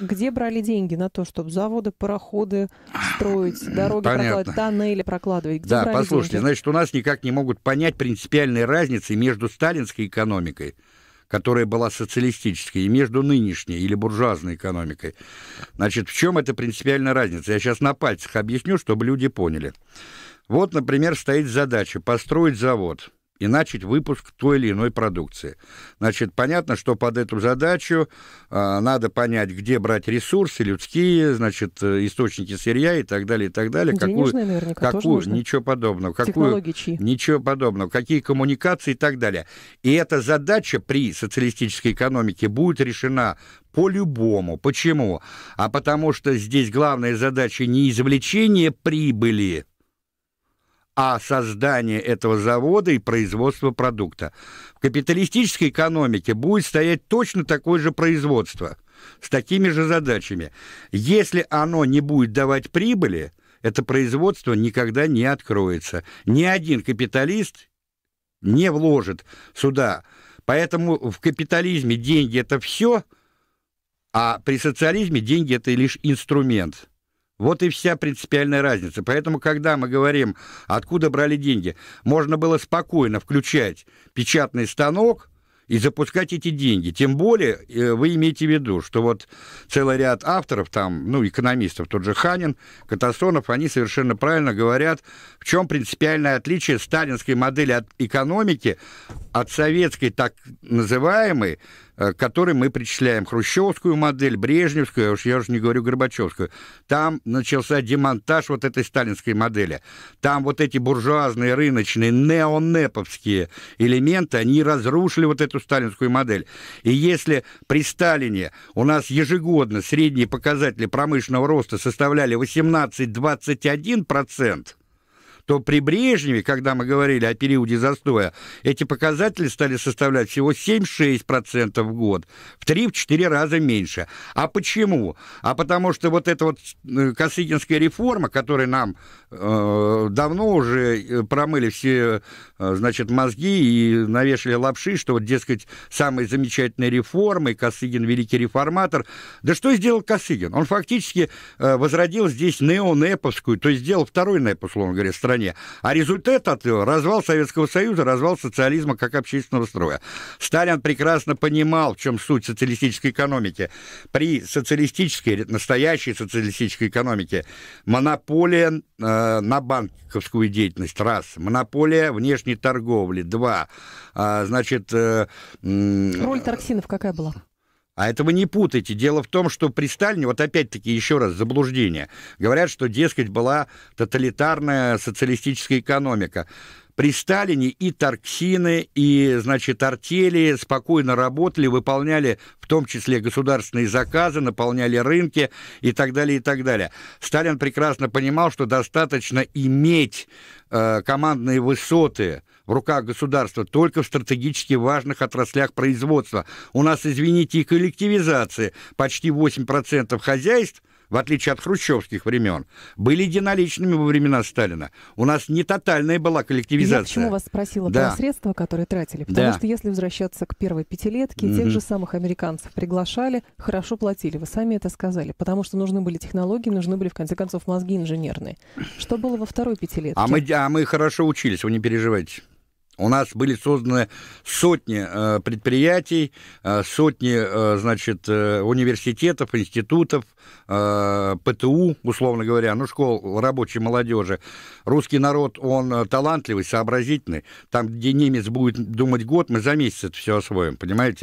где брали деньги на то, чтобы заводы, пароходы строить, дороги Понятно. прокладывать, тоннели прокладывать? Где да, послушайте, деньги? значит, у нас никак не могут понять принципиальной разницы между сталинской экономикой, которая была социалистической, и между нынешней или буржуазной экономикой. Значит, в чем эта принципиальная разница? Я сейчас на пальцах объясню, чтобы люди поняли. Вот, например, стоит задача построить завод – и начать выпуск той или иной продукции. Значит, понятно, что под эту задачу э, надо понять, где брать ресурсы, людские, значит, э, источники сырья и так далее, и так далее. Денежные какую, какую, ничего подобного. Какую, чьи? Ничего подобного. Какие коммуникации и так далее. И эта задача при социалистической экономике будет решена по-любому. Почему? А потому что здесь главная задача не извлечение прибыли, а создание этого завода и производство продукта. В капиталистической экономике будет стоять точно такое же производство с такими же задачами. Если оно не будет давать прибыли, это производство никогда не откроется. Ни один капиталист не вложит сюда. Поэтому в капитализме деньги – это все, а при социализме деньги – это лишь инструмент – вот и вся принципиальная разница. Поэтому, когда мы говорим, откуда брали деньги, можно было спокойно включать печатный станок и запускать эти деньги. Тем более э, вы имеете в виду, что вот целый ряд авторов, там, ну, экономистов, тот же Ханин, Катасонов, они совершенно правильно говорят, в чем принципиальное отличие сталинской модели от экономики от советской так называемой, Э, к мы причисляем хрущевскую модель, брежневскую, я уж, я уж не говорю горбачевскую. Там начался демонтаж вот этой сталинской модели. Там вот эти буржуазные, рыночные, неонеповские элементы, они разрушили вот эту сталинскую модель. И если при Сталине у нас ежегодно средние показатели промышленного роста составляли 18-21%, то при Брежневе, когда мы говорили о периоде застоя, эти показатели стали составлять всего 7-6% в год, в 3-4 раза меньше. А почему? А потому что вот эта вот э, Косыгинская реформа, которая нам Э, давно уже э, промыли все, э, значит, мозги и навешали лапши, что вот, дескать, самые замечательные реформы, Косыгин великий реформатор. Да что сделал Косыгин? Он фактически возродил здесь неонеповскую, то есть сделал второй НЭП, условно говоря, в стране. А результат от этого – развал Советского Союза, развал социализма как общественного строя. Сталин прекрасно понимал, в чем суть социалистической экономики. При социалистической, настоящей социалистической экономике монополия э, Э, на банковскую деятельность, раз, монополия внешней торговли, два, э, значит... Э, э, Роль Тарксинов какая была? А этого не путайте. Дело в том, что при Сталине, вот опять-таки еще раз заблуждение, говорят, что, дескать, была тоталитарная социалистическая экономика. При Сталине и торксины, и, значит, артели спокойно работали, выполняли в том числе государственные заказы, наполняли рынки и так далее, и так далее. Сталин прекрасно понимал, что достаточно иметь э, командные высоты, в руках государства только в стратегически важных отраслях производства. У нас, извините, и коллективизация. Почти 8% хозяйств – в отличие от хрущевских времен, были единоличными во времена Сталина. У нас не тотальная была коллективизация. Я почему вас спросила да. про средства, которые тратили? Потому да. что если возвращаться к первой пятилетке, угу. тех же самых американцев приглашали, хорошо платили. Вы сами это сказали. Потому что нужны были технологии, нужны были, в конце концов, мозги инженерные. Что было во второй пятилетке? А мы, а мы хорошо учились, вы не переживайте. У нас были созданы сотни э, предприятий, э, сотни, э, значит, э, университетов, институтов, э, ПТУ, условно говоря, ну, школ рабочей молодежи. Русский народ, он э, талантливый, сообразительный. Там, где немец будет думать год, мы за месяц это все освоим, понимаете?